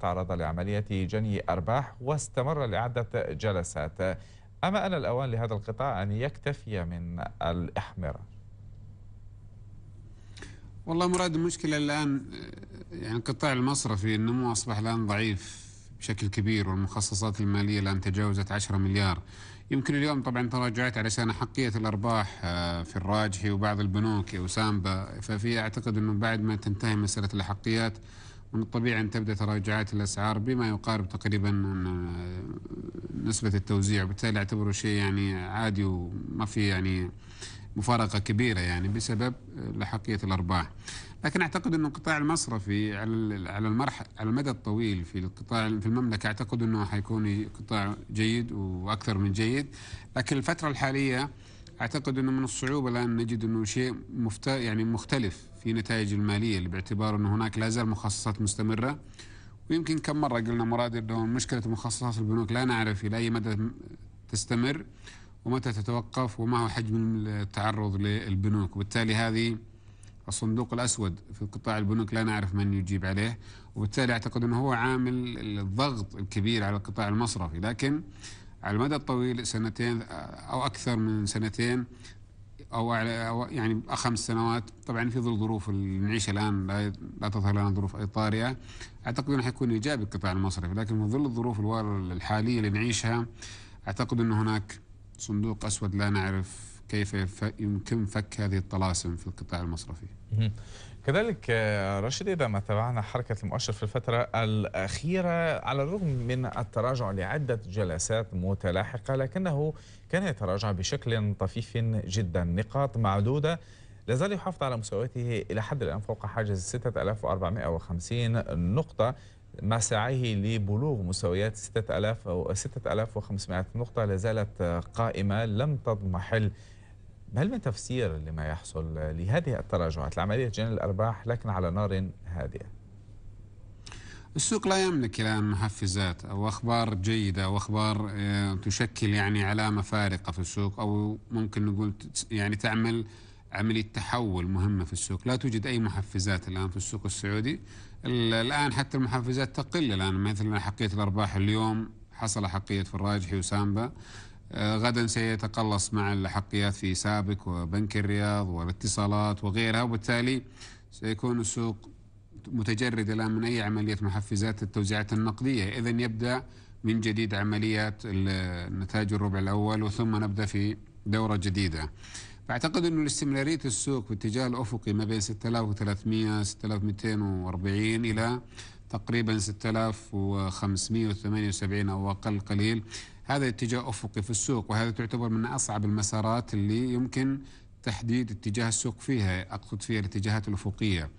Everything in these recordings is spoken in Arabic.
تعرض لعملية جني أرباح واستمر لعدة جلسات أما أن الأوان لهذا القطاع أن يكتفي من الإحمرار والله مراد المشكلة الآن آه، يعني القطاع المصرفي النمو أصبح الآن ضعيف بشكل كبير والمخصصات المالية الآن تجاوزت 10 مليار يمكن اليوم طبعا تراجعت علشان أحقية الأرباح آه، في الراجحي وبعض البنوك وسامبا ففي أعتقد أنه بعد ما تنتهي مسألة الأحقيات من الطبيعي أن تبدأ تراجعات الأسعار بما يقارب تقريبا نسبة التوزيع وبالتالي أعتبره شيء يعني عادي وما في يعني مفارقة كبيرة يعني بسبب لحقية الأرباح لكن أعتقد أن القطاع المصرفي على على المرحلة على المدى الطويل في القطاع في المملكة أعتقد أنه حيكون قطاع جيد وأكثر من جيد لكن الفترة الحالية اعتقد انه من الصعوبه الان نجد انه شيء مفت... يعني مختلف في نتائج الماليه اللي باعتبار انه هناك لا زال مخصصات مستمره ويمكن كم مره قلنا مراد انه مشكله مخصصات البنوك لا نعرف الى اي مدى تستمر ومتى تتوقف وما هو حجم التعرض للبنوك وبالتالي هذه الصندوق الاسود في قطاع البنوك لا نعرف من يجيب عليه وبالتالي اعتقد انه هو عامل الضغط الكبير على القطاع المصرفي لكن على المدى الطويل سنتين آه، أو أكثر من سنتين أو يعني خمس سنوات طبعا في ظل ظروف اللي نعيشها الآن لا تظهر لنا ظروف أي طارئة أعتقد أنه حيكون إيجابي القطاع المصرفي لكن في ظل الظروف الحالية اللي نعيشها أعتقد انه هناك صندوق أسود لا نعرف كيف يمكن فك هذه الطلاسم في القطاع المصرفي كذلك آه، رشيد إذا ما تابعنا حركة المؤشر في الفترة الأخيرة على الرغم من التراجع لعدة جلسات متلاحقة لكنه كان يتراجع بشكل طفيف جدا نقاط معدودة لازال يحافظ على مستوياته إلى حد الآن فوق حاجز 6450 نقطة مع سعيه لبلوغ مستويات 6000 أو 6500 نقطة لازالت قائمة لم تضمحل ما من تفسير لما يحصل لهذه التراجعات لعملية جني الأرباح لكن على نار هادئة السوق لا يملك الان محفزات او اخبار جيده او اخبار آه، تشكل يعني علامه فارقه في السوق او ممكن نقول يعني تعمل عمليه تحول مهمه في السوق، لا توجد اي محفزات الان في السوق السعودي. الان حتى المحفزات تقل الان مثلا احقيه الارباح اليوم حصل احقيه في الراجحي وسامبا آه، غدا سيتقلص مع الأحقيات في سابك وبنك الرياض والاتصالات وغيرها وبالتالي سيكون السوق متجرد الآن من أي عملية محفزات التوزيعات النقدية إذا يبدأ من جديد عمليات النتاج الربع الأول وثم نبدأ في دورة جديدة فأعتقد أن استمرارية السوق في اتجاه الأفقي ما بين 6300 6240 إلى تقريبا 6578 أو أقل قليل هذا اتجاه أفقي في السوق وهذا تعتبر من أصعب المسارات اللي يمكن تحديد اتجاه السوق فيها أقصد فيها الاتجاهات الأفقية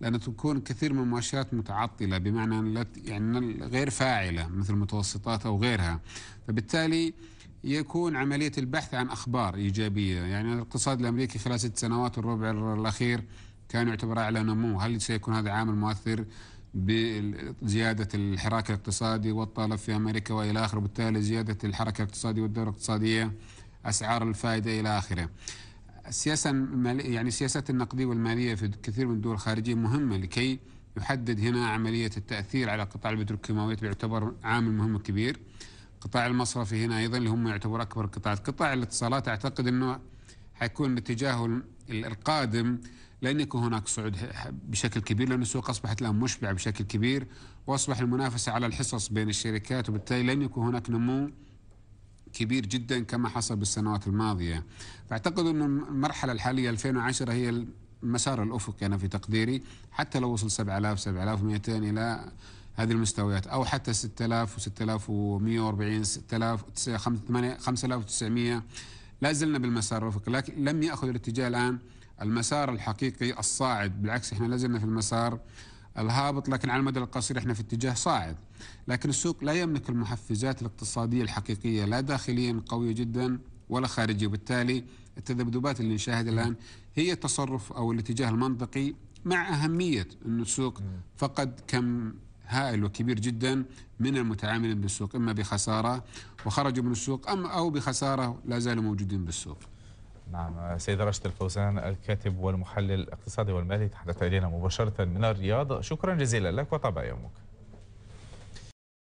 لأن تكون كثير من المؤشرات متعطلة بمعنى يعني غير فاعلة مثل المتوسطات أو غيرها فبالتالي يكون عملية البحث عن أخبار إيجابية يعني الاقتصاد الأمريكي خلال ست سنوات الربع الأخير كان يعتبر أعلى نمو هل سيكون هذا عامل مؤثر بزيادة الحراك الاقتصادي والطلب في أمريكا وإلى آخره وبالتالي زيادة الحركة الاقتصادية والدورة الاقتصادية أسعار الفائدة إلى آخره السياسة يعني السياسات النقدية والمالية في كثير من الدول الخارجية مهمة لكي يحدد هنا عملية التأثير على قطاع البتروكيماويات يعتبر عامل مهم كبير قطاع المصرفي هنا أيضا اللي هم يعتبر أكبر قطاع قطاع الاتصالات أعتقد أنه حيكون اتجاهه القادم لن يكون هناك صعود بشكل كبير لأن السوق أصبحت الآن مشبعة بشكل كبير وأصبح المنافسة على الحصص بين الشركات وبالتالي لن يكون هناك نمو كبير جدا كما حصل بالسنوات الماضية فأعتقد أن المرحلة الحالية 2010 هي المسار الأفقي يعني أنا في تقديري حتى لو وصل 7000 7200 إلى هذه المستويات او حتى 6000 و6140 6000 5900 لا زلنا بالمسار الافقي لكن لم ياخذ الاتجاه الان المسار الحقيقي الصاعد بالعكس احنا لازلنا في المسار الهابط لكن على المدى القصير احنا في اتجاه صاعد لكن السوق لا يملك المحفزات الاقتصادية الحقيقية لا داخليا قوية جدا ولا خارجية وبالتالي التذبذبات اللي نشاهدها الآن هي التصرف أو الاتجاه المنطقي مع أهمية أن السوق فقد كم هائل وكبير جدا من المتعاملين بالسوق إما بخسارة وخرجوا من السوق أم أو بخسارة لا زالوا موجودين بالسوق نعم سيد رشد الفوزان الكاتب والمحلل الاقتصادي والمالي تحدث إلينا مباشرة من الرياض شكرا جزيلا لك وطاب يومك